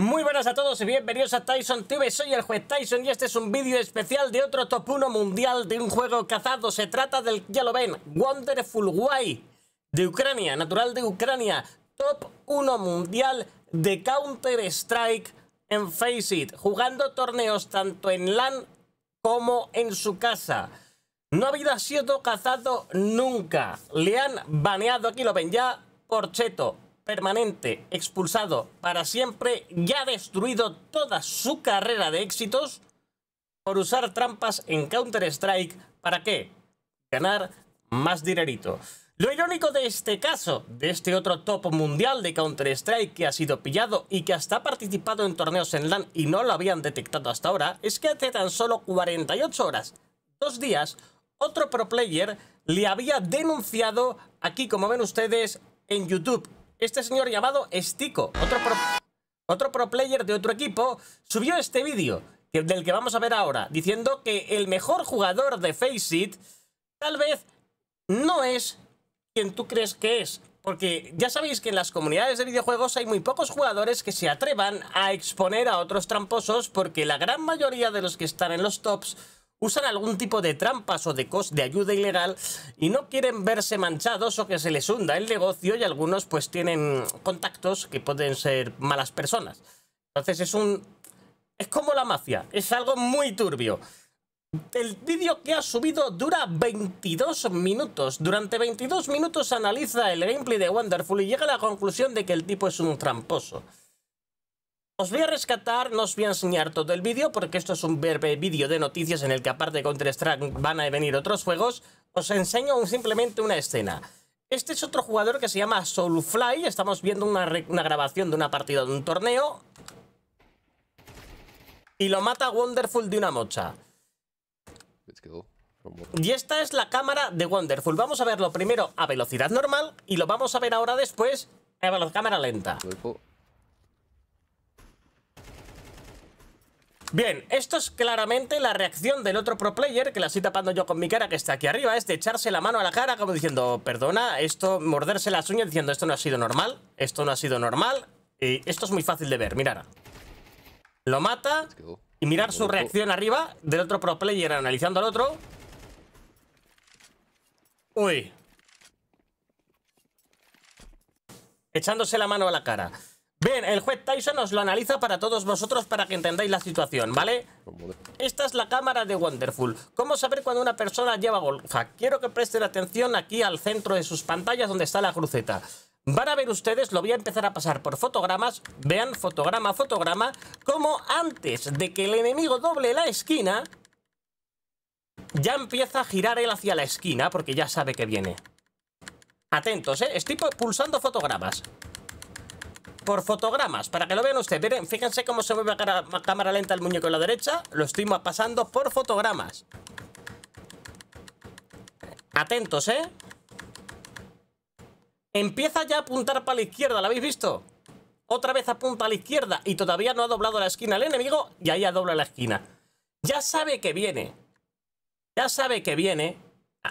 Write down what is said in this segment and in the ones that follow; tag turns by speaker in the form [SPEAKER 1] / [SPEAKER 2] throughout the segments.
[SPEAKER 1] Muy buenas a todos y bienvenidos a Tyson TV, soy el juez Tyson y este es un vídeo especial de otro top 1 mundial de un juego cazado, se trata del, ya lo ven, Wonderful Way de Ucrania, natural de Ucrania, top 1 mundial de Counter Strike en Face It, jugando torneos tanto en LAN como en su casa. No había sido cazado nunca, le han baneado, aquí lo ven ya, por permanente, expulsado para siempre ya ha destruido toda su carrera de éxitos por usar trampas en Counter-Strike. ¿Para qué? Ganar más dinerito. Lo irónico de este caso, de este otro top mundial de Counter-Strike que ha sido pillado y que hasta ha participado en torneos en LAN y no lo habían detectado hasta ahora, es que hace tan solo 48 horas, dos días, otro pro player le había denunciado, aquí como ven ustedes, en YouTube, este señor llamado Stico, otro pro, otro pro player de otro equipo, subió este vídeo, del que vamos a ver ahora, diciendo que el mejor jugador de Face It tal vez no es quien tú crees que es. Porque ya sabéis que en las comunidades de videojuegos hay muy pocos jugadores que se atrevan a exponer a otros tramposos porque la gran mayoría de los que están en los tops usan algún tipo de trampas o de, de ayuda ilegal y no quieren verse manchados o que se les hunda el negocio y algunos pues tienen contactos que pueden ser malas personas. Entonces es un... es como la mafia, es algo muy turbio. El vídeo que ha subido dura 22 minutos. Durante 22 minutos analiza el gameplay de Wonderful y llega a la conclusión de que el tipo es un tramposo. Os voy a rescatar, no os voy a enseñar todo el vídeo porque esto es un breve vídeo de noticias en el que aparte de Counter-Strike van a venir otros juegos. Os enseño simplemente una escena. Este es otro jugador que se llama Soulfly, estamos viendo una, grabación de una partida de un torneo. Y lo mata Wonderful de una mocha. Y esta es la cámara de Wonderful. Vamos a verlo primero a velocidad normal y lo vamos a ver ahora después a velocidad cámara lenta. Bien, esto es claramente la reacción del otro pro player, que la estoy tapando yo con mi cara, que está aquí arriba, es de echarse la mano a la cara, como diciendo, perdona, esto, morderse las uñas diciendo, esto no ha sido normal, esto no ha sido normal, y esto es muy fácil de ver, mirar. Lo mata, y mirar su reacción arriba del otro pro player analizando al otro. Uy. Echándose la mano a la cara. Bien, el juez Tyson os lo analiza para todos vosotros para que entendáis la situación, ¿vale? Esta es la cámara de Wonderful. ¿Cómo saber cuando una persona lleva golfa? Quiero que presten atención aquí al centro de sus pantallas donde está la cruceta. Van a ver ustedes, lo voy a empezar a pasar por fotogramas, vean fotograma fotograma, como antes de que el enemigo doble la esquina, ya empieza a girar él hacia la esquina porque ya sabe que viene. Atentos, ¿eh? Estoy pulsando fotogramas por fotogramas, para que lo vean ustedes. Miren, fíjense cómo se mueve a, cámara lenta el muñeco en la derecha. Lo estoy pasando por fotogramas. Atentos, ¿eh? Empieza ya a apuntar para la izquierda, ¿la habéis visto? Otra vez apunta a la izquierda y todavía no ha doblado la esquina el enemigo y ahí ha dobla la esquina. Ya sabe que viene. Ya sabe que viene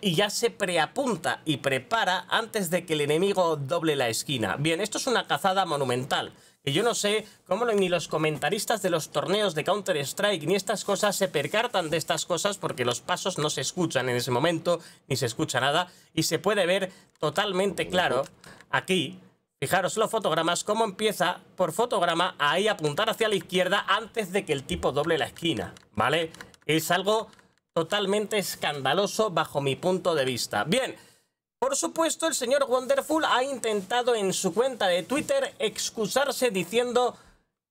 [SPEAKER 1] y ya se preapunta y prepara antes de que el enemigo doble la esquina. Bien, esto es una cazada monumental. Que yo no sé cómo ni los comentaristas de los torneos de Counter-Strike ni estas cosas se percartan de estas cosas porque los pasos no se escuchan en ese momento, ni se escucha nada. Y se puede ver totalmente claro aquí Fijaros los fotogramas, cómo empieza por fotograma ahí apuntar hacia la izquierda antes de que el tipo doble la esquina, ¿vale? Es algo totalmente escandaloso bajo mi punto de vista. Bien, por supuesto el señor Wonderful ha intentado en su cuenta de Twitter excusarse diciendo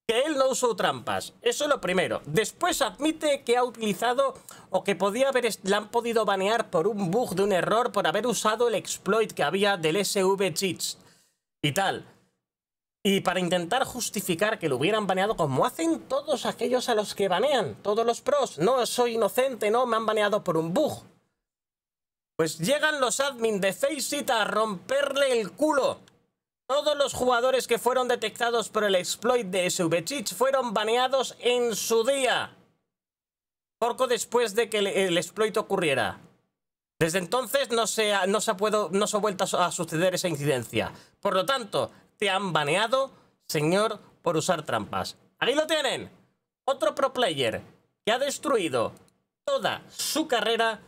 [SPEAKER 1] que él no usó trampas. Eso es lo primero. Después admite que ha utilizado o que podía haber, la han podido banear por un bug de un error por haber usado el exploit que había del SV Cheats y tal. Y para intentar justificar que lo hubieran baneado como hacen todos aquellos a los que banean, todos los pros, no soy inocente, no, me han baneado por un bug. Pues llegan los admin de Faceit a romperle el culo. Todos los jugadores que fueron detectados por el exploit de SVChich fueron baneados en su día. Poco después de que el, exploit ocurriera. Desde entonces no se no se puedo, no se ha vuelto a suceder esa incidencia. Por lo tanto, te han baneado, señor, por usar trampas. Ahí lo tienen. Otro pro player que ha destruido toda su carrera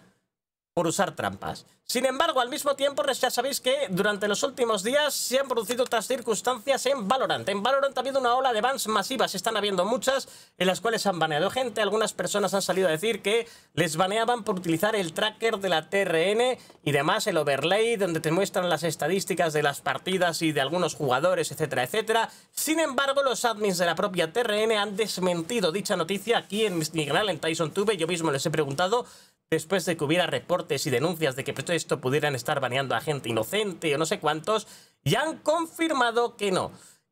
[SPEAKER 1] por usar trampas. Sin embargo, al mismo tiempo, pues, ya sabéis que durante los últimos días se han producido otras circunstancias en Valorant. En Valorant ha habido una ola de bans masivas, están habiendo muchas, en las cuales han baneado gente. Algunas personas han salido a decir que les baneaban por utilizar el tracker de la TRN y demás, el overlay, donde te muestran las estadísticas de las partidas y de algunos jugadores, etcétera, etcétera. Sin embargo, los admins de la propia TRN han desmentido dicha noticia aquí en mi canal, en Tyson Tube. Yo mismo les he preguntado después de que hubiera reportes y denuncias de que esto pudieran estar baneando a gente inocente o no sé cuántos, ya han confirmado que no.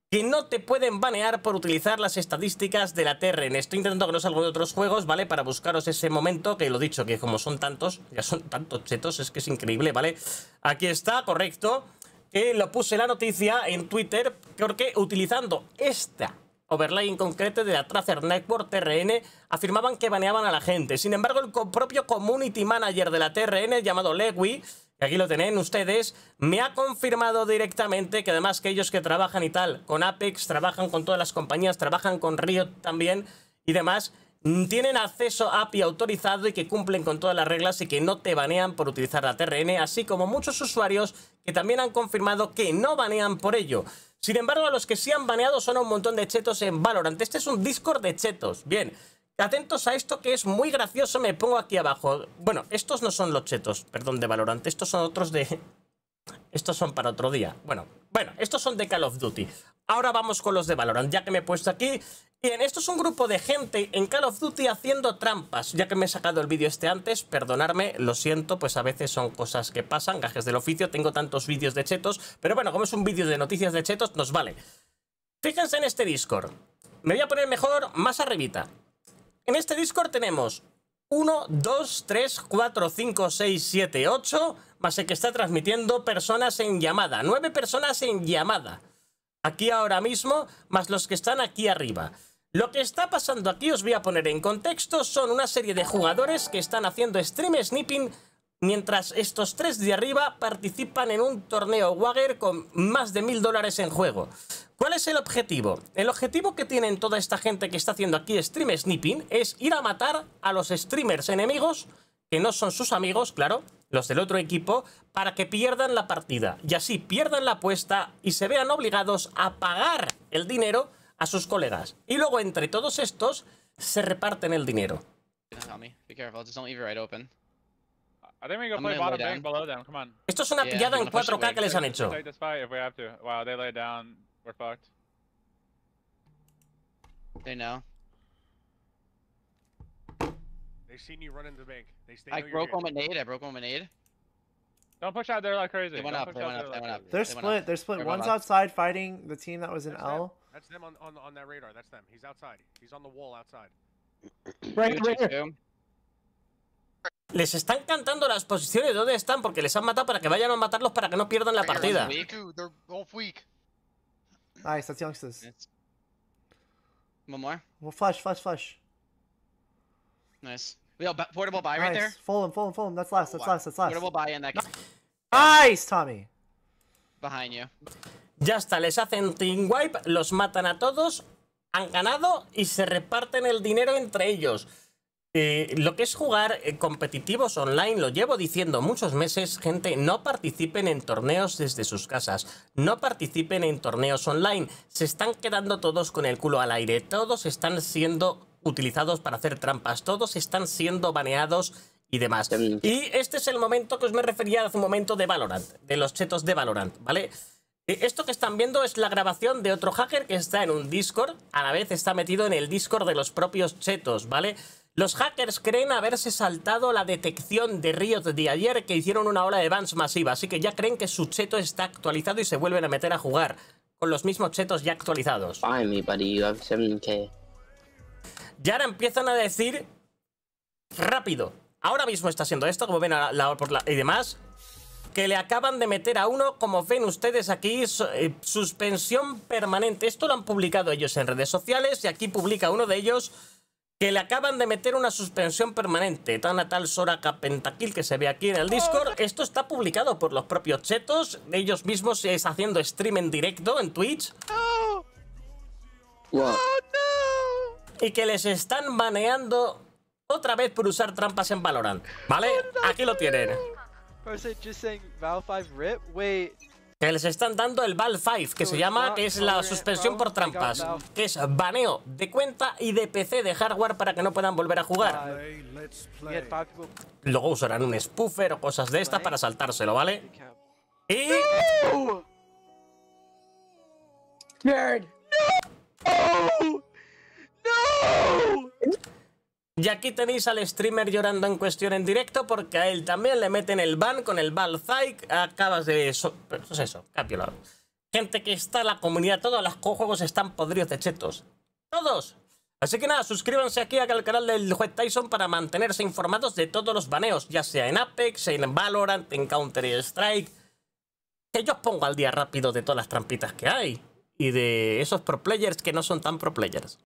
[SPEAKER 1] Que no te pueden banear por utilizar las estadísticas de la TRN. Estoy intentando que no salga de otros juegos, ¿vale? Para buscaros ese momento, que lo dicho, que como son tantos, ya son tantos chetos, es que es increíble, ¿vale? Aquí está, correcto. Que lo puse la noticia en Twitter, porque utilizando esta Overlay en concreto de la Tracer Network TRN afirmaban que baneaban a la gente. Sin embargo, el propio community manager de la TRN, llamado Lewy, que aquí lo tienen ustedes, me ha confirmado directamente que además que ellos que trabajan y tal con Apex, trabajan con todas las compañías, trabajan con Riot también y demás, mm, tienen acceso a API autorizado y que cumplen con todas las reglas y que no te banean por utilizar la TRN, así como muchos usuarios que también han confirmado que no banean por ello. Sin embargo, a los que sí han baneado son un montón de chetos en Valorant. Este es un Discord de chetos. Bien, atentos a esto que es muy gracioso, me pongo aquí abajo. Bueno, estos no son los chetos, perdón, de Valorant. Estos son otros de... Estos son para otro día. Bueno, bueno, estos son de Call of Duty. Ahora vamos con los de Valorant, ya que me he puesto aquí. Bien, esto es un grupo de gente en Call of Duty haciendo trampas. Ya que me he sacado el vídeo este antes, perdonadme, lo siento, pues a veces son cosas que pasan, gajes del oficio, tengo tantos vídeos de chetos, pero bueno, como es un vídeo de noticias de chetos, nos vale. Fíjense en este Discord. Me voy a poner mejor más arribita. En este Discord tenemos 1, 2, 3, 4, 5, 6, 7, 8, más el que está transmitiendo personas en llamada. 9 personas en llamada. Aquí ahora mismo, más los que están aquí arriba. Lo que está pasando aquí, os voy a poner en contexto, son una serie de jugadores que están haciendo stream snipping mientras estos tres de arriba participan en un torneo Wagger con más de mil dólares en juego. ¿Cuál es el objetivo? El objetivo que tienen toda esta gente que está haciendo aquí stream snipping es ir a matar a los streamers enemigos, que no son sus amigos, claro, los del otro equipo, para que pierdan la partida. Y así pierdan la apuesta y se vean obligados a pagar el dinero a sus colegas. Y luego entre todos estos se reparten el dinero. Esto es una pillada en 4K que les han hecho. They know. They seen you run into the bank. They stay. I broke home a nade. I broke home a nade. Don't push out there like crazy. They went Don't up. They went up. they went up. They're split. They're split. One's outside fighting the team that was in L. That's them on, on on that radar. That's them. He's outside. He's on the wall outside. Right, right here. Les están cantando las posiciones de dónde están porque les han matado para que vayan a matarlos para que no pierdan la partida. They're both weak. Ah, nice, that's youngsters. One more. Well, flash, flash, flash. Nice. We have portable buy nice. right there. Full him, full him, full him. That's last, that's last, that's last. Portable buy in that. Nice, Tommy. Behind you. Ya está, les hacen team wipe, los matan a todos, han ganado y se reparten el dinero entre ellos. Eh, lo que es jugar eh, competitivos online, lo llevo diciendo muchos meses, gente, no participen en torneos desde sus casas, no participen en torneos online, se están quedando todos con el culo al aire, todos están siendo utilizados para hacer trampas, todos están siendo baneados y demás. Em. Y este es el momento que os me refería hace un momento de Valorant, de los chetos de Valorant, ¿vale? Eh, esto que están viendo es la grabación de otro hacker que está en un Discord, a la vez está metido en el Discord de los propios chetos, ¿vale? Los hackers creen haberse saltado la detección de Riot de ayer que hicieron una ola de bans masiva, así que ya creen que su cheto está actualizado y se vuelven a meter a jugar con los mismos chetos ya actualizados. Ya ahora empiezan a decir rápido. Ahora mismo está haciendo esto, como ven y demás que le acaban de meter a uno, como ven ustedes aquí, eh, suspensión permanente. Esto lo han publicado ellos en redes sociales y aquí publica uno de ellos que le acaban de meter una suspensión permanente, tan a tal Soraka Pentakill que se ve aquí en el Discord. Oh. Esto está publicado por los propios chetos, ellos mismos es haciendo stream en directo en Twitch. Oh. Oh, y que les están baneando otra vez por usar trampas en Valorant, ¿vale? Aquí lo tienen. Que les están dando el Val 5, que se llama, que es la suspensión oh, por trampas, que es baneo de cuenta y de PC de hardware para que no puedan volver a jugar. Luego usarán un spoofer o cosas de estas para saltárselo, ¿vale? Y... No! no! ¿Eh? Y aquí tenéis al streamer llorando en cuestión en directo porque a él también le meten el ban con el Balzaik. Acabas de... Pero eso pues es eso, capiolado. Gente que está en la comunidad, todos los cojuegos están podridos de chetos. ¡Todos! Así que nada, suscríbanse aquí al canal del juez Tyson para mantenerse informados de todos los baneos, ya sea en Apex, en Valorant, en Counter-Strike. Que yo os pongo al día rápido de todas las trampitas que hay y de esos pro players que no son tan pro players.